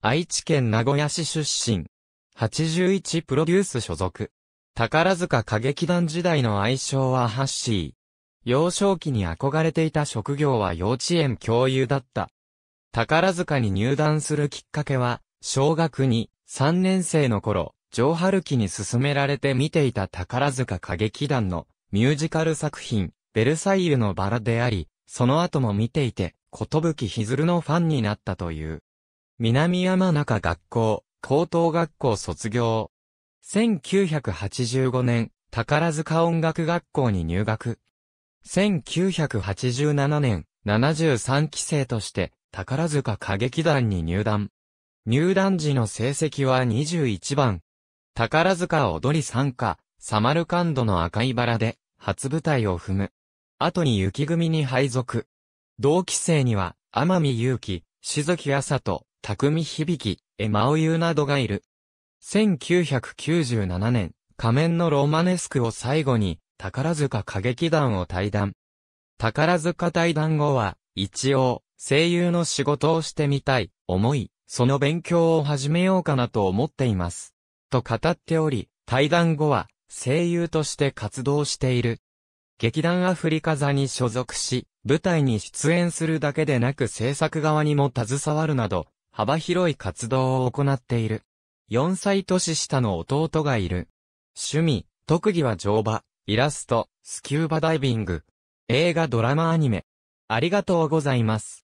愛知県名古屋市出身。81プロデュース所属。宝塚歌劇団時代の愛称はハッシー。幼少期に憧れていた職業は幼稚園教諭だった。宝塚に入団するきっかけは、小学に3年生の頃、上春期に勧められて見ていた宝塚歌劇団のミュージカル作品、ベルサイユのバラであり、その後も見ていて、ことぶきひずるのファンになったという。南山中学校、高等学校卒業。1985年、宝塚音楽学校に入学。1987年、73期生として、宝塚歌劇団に入団。入団時の成績は21番。宝塚踊り参加、サマルカンドの赤いバラで、初舞台を踏む。後に雪組に配属。同期生には、天海祐希、静木あさと、匠響、江真央優などがいる。1997年、仮面のロマネスクを最後に、宝塚歌劇団を退団。宝塚退団後は、一応、声優の仕事をしてみたい、思い、その勉強を始めようかなと思っています。と語っており、退団後は、声優として活動している。劇団アフリカ座に所属し、舞台に出演するだけでなく制作側にも携わるなど、幅広い活動を行っている。4歳年下の弟がいる。趣味、特技は乗馬、イラスト、スキューバダイビング。映画ドラマアニメ。ありがとうございます。